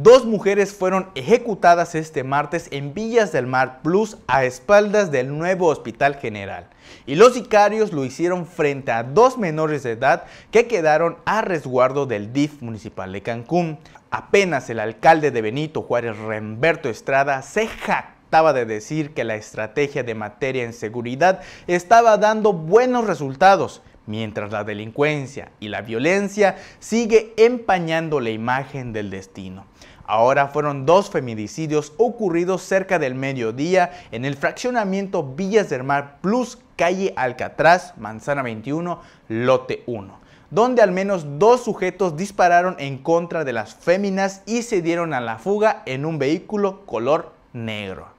Dos mujeres fueron ejecutadas este martes en Villas del Mar Plus a espaldas del nuevo Hospital General. Y los sicarios lo hicieron frente a dos menores de edad que quedaron a resguardo del DIF municipal de Cancún. Apenas el alcalde de Benito Juárez, Remberto Estrada, se jactaba de decir que la estrategia de materia en seguridad estaba dando buenos resultados mientras la delincuencia y la violencia sigue empañando la imagen del destino. Ahora fueron dos feminicidios ocurridos cerca del mediodía en el fraccionamiento Villas del Mar Plus, calle Alcatraz, Manzana 21, lote 1 donde al menos dos sujetos dispararon en contra de las féminas y se dieron a la fuga en un vehículo color negro.